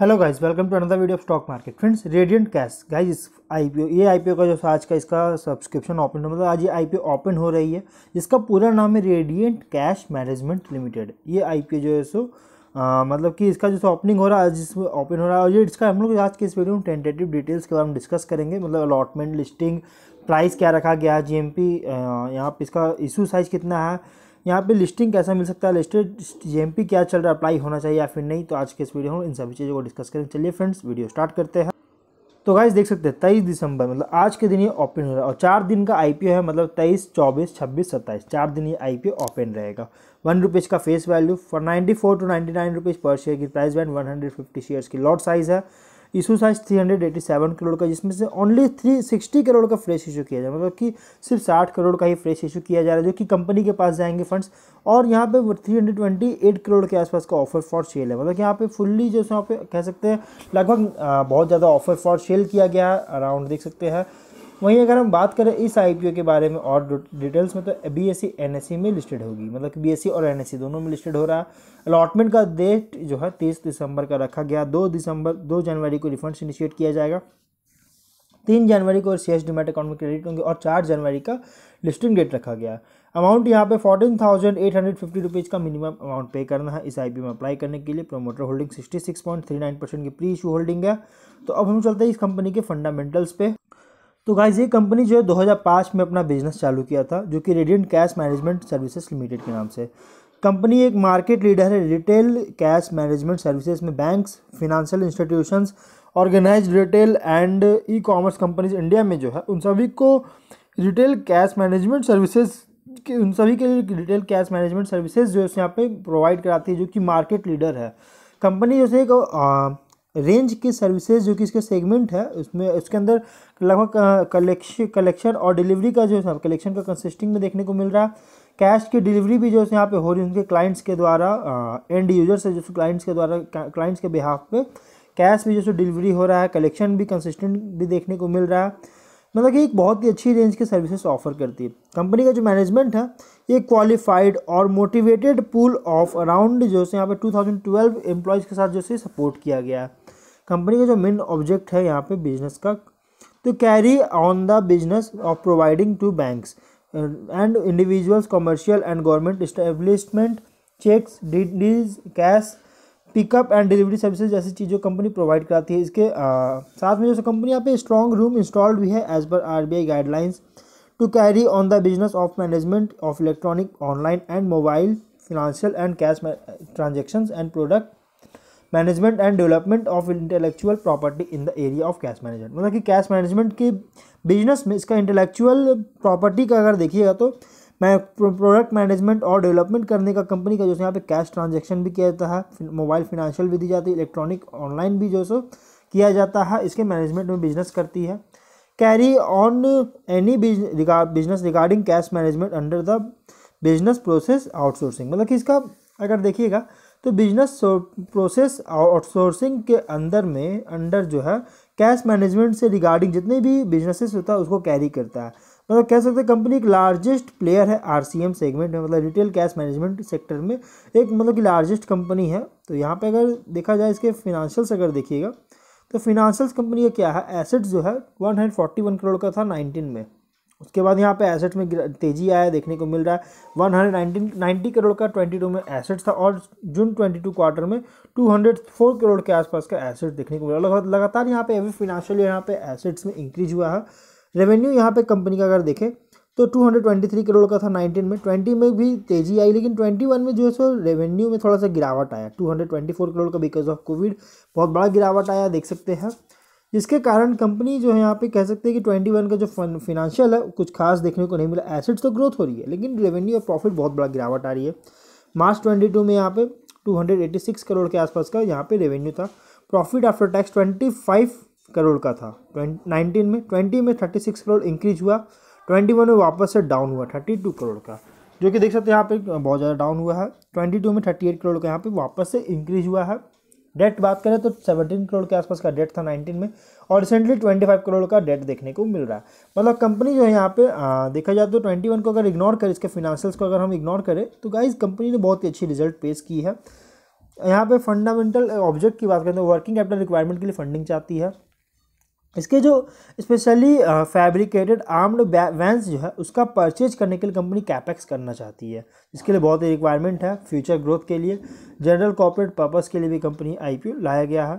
hello guys welcome to another video of stock market friends radiant cash guys इस IPO ये IPO का जो आज का इसका सब्सक्रिप्शन ओपन मतलब आज ये आईपीओ ओपन हो रही है इसका पूरा नाम है रेडियंट कैश मैनेजमेंट लिमिटेड ये आईपीओ जो है सो आ, मतलब कि इसका जो ओपनिंग हो रहा है आज इसमें ओपन हो रहा है और ये इसका हम लोग आज के इस वीडियो में टेंटेटिव डिटेल्स के बारे में डिस्कस करेंगे मतलब अलॉटमेंट लिस्टिंग प्राइस क्या रखा गया है जी एम पी यहाँ पर इसका इशू साइज़ कितना है यहाँ पे लिस्टिंग कैसा मिल सकता है लिस्टेड जीएमपी क्या चल रहा है अप्लाई होना चाहिए या फिर नहीं तो आज के इस वीडियो में इन सभी चीज़ों को डिस्कस करें चलिए फ्रेंड्स वीडियो स्टार्ट करते हैं तो गाइज देख सकते हैं तेईस दिसंबर मतलब आज के दिन ये ओपन हो रहा है और चार दिन का आई है मतलब तेईस चौबीस छब्बीस सत्ताईस चार दिन ये आई ओपन रहेगा वन रुपीज़ का face value for ninety four to ninety nine rupees पर शेयर की price band one hundred fifty shares की लॉट साइज़ है इशू साइज 387 करोड़ का जिसमें से ओनली 360 करोड़ का फ्रेश इशू किया जाए मतलब कि सिर्फ 60 करोड़ का ही फ्रेश इशू किया जा रहा है जो कि कंपनी के पास जाएंगे फंड्स और यहाँ पे 328 करोड़ के आसपास का ऑफर फॉर सेल है मतलब यहाँ पे फुल्ली जो यहाँ पे कह सकते हैं लगभग बहुत ज़्यादा ऑफर फॉर सेल किया गया अराउंड देख सकते हैं वहीं अगर हम बात करें इस आई के बारे में और डिटेल्स में तो बी एस सी में लिस्टेड होगी मतलब बी एस e और एन e दोनों में लिस्टेड हो रहा है अलॉटमेंट का डेट जो है तीस दिसंबर का रखा गया दो दिसंबर दो जनवरी को रिफंड्स इनिशिएट किया जाएगा तीन जनवरी को सी एस डिमेट अकाउंट में क्रेडिट होंगे और चार जनवरी का लिस्टिंग डेट रखा गया अमाउंट यहाँ पे fourteen thousand eight hundred fifty rupees का मिनिमम अमाउंट पे करना है इस आई में अप्लाई करने के लिए promoter holding sixty six point three nine percent की प्री इशू होल्डिंग है तो अब हम चलते हैं इस कंपनी के फंडामेंटल्स पे तो गाइज ये कंपनी जो है 2005 में अपना बिजनेस चालू किया था जो कि radiant cash management services limited के नाम से कंपनी एक मार्केट लीडर है रिटेल कैश मैनेजमेंट सर्विसेज में banks financial institutions organise retail and e commerce companies India में जो है उन सभी को रिटेल कैश मैनेजमेंट सर्विसेज के उन सभी के लिए रिटेल कैश मैनेजमेंट सर्विसेज जो है यहाँ पे प्रोवाइड कराती है जो कि मार्केट लीडर है कंपनी जैसे एक रेंज की सर्विसेज जो कि इसके सेगमेंट है उसमें उसके अंदर लगभग कलेक्शन कलेक्शन और डिलीवरी का जो है कलेक्शन का कंसिस्टिंग में देखने को मिल रहा है कैश की डिलीवरी भी जो है यहाँ पे हो रही है उनके क्लाइंट्स के द्वारा एंड यूजर्स से जो क्लाइंट्स के द्वारा क्लाइंट्स के बिहाफ पे कैश भी जो डिलीवरी हो रहा है कलेक्शन भी कंसिस्टेंट भी देखने को मिल रहा है मतलब कि एक बहुत ही अच्छी रेंज की सर्विसेज ऑफर करती है कंपनी का जो मैनेजमेंट है ये क्वालिफाइड और मोटिवेटेड पूल ऑफ अराउंड जो है यहाँ पे 2012 एम्प्लॉयज़ के साथ जो है सपोर्ट किया गया है कंपनी का जो मेन ऑब्जेक्ट है यहाँ पे बिजनेस का तो carry on the business of providing to banks and individuals commercial and government establishment cheques DDs cash pickup and delivery services जैसी चीज़ों कंपनी प्रोवाइड कराती है इसके आ, साथ में जो कंपनी यहाँ पे स्ट्रॉन्ग रूम इंस्टॉल्ड भी है as per our guidelines to carry on the business of management of electronic online and mobile financial and cash transaction and product management and development of intellectual property in the area of cash management मतलब कि cash management के business में इसका intellectual property का अगर देखिएगा तो मैं प्रोडक्ट मैनेजमेंट और डेवलपमेंट करने का कंपनी का जो है यहाँ पे कैश ट्रांजैक्शन भी किया जाता है मोबाइल फिनेंशियल भी दी जाती है इलेक्ट्रॉनिक ऑनलाइन भी जो सो किया जाता है इसके मैनेजमेंट में बिजनेस करती है carry on any business regarding cash management under the business process outsourcing मतलब कि इसका अगर देखिएगा तो बिजनेस प्रोसेस आउटसोर्सिंग के अंदर में अंडर जो है कैश मैनेजमेंट से रिगार्डिंग जितने भी बिजनेसेस होता है उसको कैरी करता है मतलब कह सकते हैं कंपनी एक लार्जेस्ट प्लेयर है आर सेगमेंट में मतलब रिटेल कैश मैनेजमेंट सेक्टर में एक मतलब कि लार्जेस्ट कंपनी है तो यहाँ पे अगर देखा जाए इसके फिनांशियल्स अगर देखिएगा तो फिनांशियल्स कंपनी का क्या है एसेट्स जो है वन करोड़ का था नाइनटीन में उसके बाद यहाँ पे एसेट्स में तेजी आया देखने को मिल रहा है वन हंड्रेड नाइन्टी करोड़ का ट्वेंटी टू में एसेट्स था और जून ट्वेंटी टू क्वार्टर में टू हंड्रेड फोर करोड़ के आसपास का एसेट देखने को मिला लगातार यहाँ पे एवरी फिनेंशियल यहाँ पे एसेट्स में इंक्रीज हुआ है रेवेन्यू यहाँ पे कंपनी का अगर देखें तो 223 करोड़ का था 19 में 20 में भी तेजी आई लेकिन 21 में जो है सो रेवेन्यू में थोड़ा सा गिरावट आया 224 करोड़ का बिकॉज ऑफ कोविड बहुत बड़ा गिरावट आया देख सकते हैं जिसके कारण कंपनी जो है यहाँ पे कह सकते हैं कि ट्वेंटी वन का जो फिनंशियल है कुछ खास देखने को नहीं मिला एसेट्स तो ग्रोथ हो रही है लेकिन रेवेन्यू और प्रॉफिट बहुत बड़ा गिरावट आ रही है मार्च ट्वेंटी टू में यहाँ पे two hundred eighty six crore के आसपास का यहाँ पे रेवेन्यू था profit after tax twenty five crore का था नाइनटीन में ट्वेंटी में थर्टी सिक्स करोड़ इंक्रीज हुआ ट्वेंटी वन में वापस से डाउन हुआ थर्टी टू करोड़ का जो कि देख सकते हैं यहाँ पे बहुत ज़्यादा डाउन हुआ है ट्वेंटी टू में थर्टी एट करोड़ का यहाँ पे वापस से इंक्रीज हुआ है डेट बात करें तो 17 करोड़ के आसपास का डेट था 19 में और रिसेंटली 25 करोड़ का डेट देखने को मिल रहा है मतलब कंपनी जो है यहाँ पे आ, देखा जाए तो 21 को अगर इग्नोर करें इसके फिनांशियल्स को अगर हम इग्नोर करें तो गाइज कंपनी ने बहुत ही अच्छी रिजल्ट पेश की है यहाँ पे फंडामेंटल ऑब्जेक्ट की बात करें तो वर्किंग कैपिटल रिक्वायरमेंट के लिए फंडिंग चाहती है इसके जो स्पेशली फैब्रिकेटेड आर्म्ड वैंस जो है उसका परचेज करने के लिए कंपनी कैपेक्स करना चाहती है इसके लिए बहुत ही रिक्वायरमेंट है फ्यूचर ग्रोथ के लिए जनरल कॉपरेट पर्पस के लिए भी कंपनी आईपीओ लाया गया है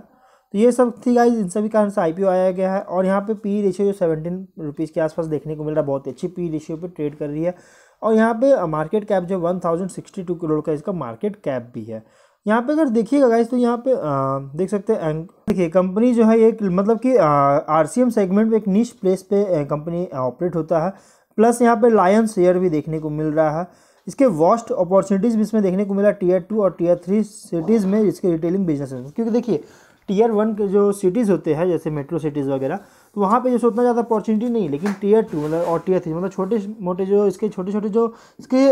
तो ये सब थी गाइज इन सभी कारण से आई पी आया गया है और यहाँ पे पी रेशियो जो सेवेंटीन रुपीज़ के आसपास देखने को मिल रहा है बहुत अच्छी पी रेशियो पे ट्रेड कर रही है और यहाँ पे मार्केट कैप जो one thousand sixty two crore का इसका मार्केट कैप भी है यहाँ पे अगर देखिएगा गाइस तो यहाँ पे आ, देख सकते हैं देखिए कंपनी जो है एक मतलब कि आर सेगमेंट में एक निच प्लेस पे कंपनी ऑपरेट होता है प्लस यहाँ पे लायंस शेयर भी देखने को मिल रहा है इसके वॉस्ट अपॉर्चुनिटीज़ भी इसमें देखने को मिला टीयर टू और टीयर थ्री सिटीज़ में इसके रिटेलिंग बिजनेस क्योंकि देखिए टीयर वन के जो सिटीज़ होते हैं जैसे मेट्रो सिटीज़ वगैरह तो वहाँ पे जैसे उतना ज़्यादा अपॉर्चुनिटी नहीं लेकिन टीयर टू मतलब और टीयर थ्री मतलब छोटे मोटे जो इसके छोटे छोटे जो इसके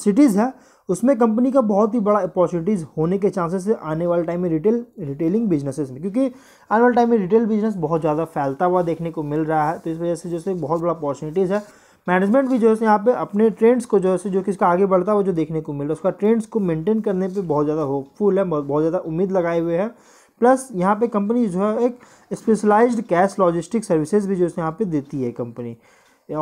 सिटीज़ है उसमें कंपनी का बहुत ही बड़ा अपॉर्चुनिटीज़ होने के चांसेस है आने वाले टाइम में रिटेल रिटेलिंग बिजनेसेस में क्योंकि आने वाले टाइम में रिटेल बिजनेस बहुत ज़्यादा फैलता हुआ देखने को मिल रहा है तो इस वजह से जैसे बहुत बड़ा अपॉर्चुनिटीज़ है मैनेजमेंट भी जो है यहाँ पे अपने ट्रेंड्स को जो है जो किसका आगे बढ़ता हुआ जो देखने को मिल रहा है उसका ट्रेंड्स को मेंटेन करने पे बहुत ज़्यादा होपफुल है बहुत ज़्यादा उम्मीद लगाए हुए हैं प्लस यहाँ पे कंपनी जो है एक स्पेशलाइज्ड कैश लॉजिस्टिक सर्विसेज भी जो है यहाँ पे देती है कंपनी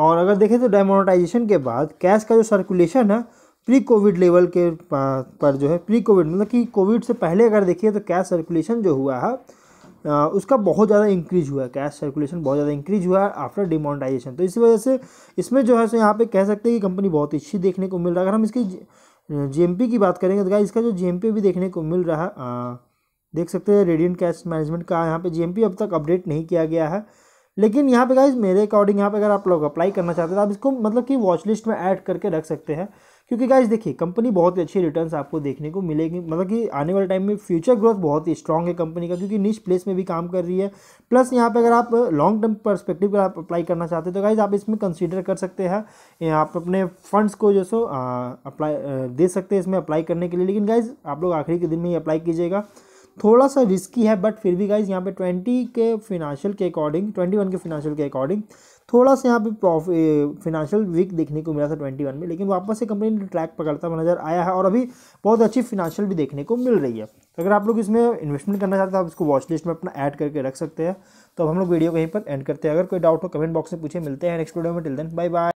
और अगर देखें तो डेमोनाटाइजेशन के बाद कैश का जो सर्कुलेशन है प्री कोविड लेवल के पर जो है प्री कोविड मतलब कि कोविड से पहले अगर देखिए तो कैश सर्कुलेशन जो हुआ है उसका बहुत ज़्यादा इंक्रीज हुआ है कैश सर्कुलेशन बहुत ज़्यादा इंक्रीज हुआ है आफ्टर डिमोनिटाइजेशन तो इसी वजह से इसमें जो है सो यहाँ पे कह सकते हैं कि कंपनी बहुत अच्छी देखने को मिल रहा है अगर हम इसकी जीएमपी की बात करेंगे तो क्या इसका जो जीएमपी भी देखने को मिल रहा है देख सकते हैं रेडियंट कैश मैनेजमेंट का यहाँ पे जीएमपी अब तक अपडेट नहीं किया गया है लेकिन यहाँ पे गाइज मेरे अकॉर्डिंग यहाँ पे अगर आप लोग अप्लाई करना चाहते हैं तो आप इसको मतलब कि वॉच लिस्ट में ऐड करके रख सकते हैं क्योंकि गाइज देखिए कंपनी बहुत ही अच्छी रिटर्न्स आपको देखने को मिलेगी मतलब कि आने वाले टाइम में फ्यूचर ग्रोथ बहुत ही स्ट्रॉग है कंपनी का क्योंकि निच प्लेस में भी काम कर रही है प्लस यहाँ पे अगर आप लॉन्ग टर्म परस्पेक्टिव अगर आप अप्लाई करना चाहते हैं तो गाइज आप इसमें कंसिडर कर सकते हैं आप अपने फंड्स को जो सो अप्लाई दे सकते हैं इसमें अप्लाई करने के लिए लेकिन गाइज आप लोग आखिरी के दिन में ही अप्लाई कीजिएगा थोड़ा सा रिस्की है बट फिर भी गाइज यहाँ पे ट्वेंटी के फिनेंशियल के अकॉर्डिंग ट्वेंटी वन के फिनेंशियल के अकॉर्डिंग थोड़ा सा यहाँ पे प्रॉफिट फिनेंशियल वीक देखने को मिला था ट्वेंटी वन में लेकिन वापस से कंपनी ने ट्रैक पकड़ता हुआ नज़र आया है और अभी बहुत अच्छी फिनेंशियल भी देखने को मिल रही है तो अगर आप लोग इसमें इन्वेस्टमेंट करना चाहते हैं आप इसको वॉच लिस्ट में अपना ऐड करके रख सकते हैं तो अब हम लोग वीडियो कहीं पर एंड करते हैं अगर कोई डाउट हो कमेंट बॉक्स में पूछे मिलते हैं नेक्स्ट वीडियो में टिल देन बाय बाय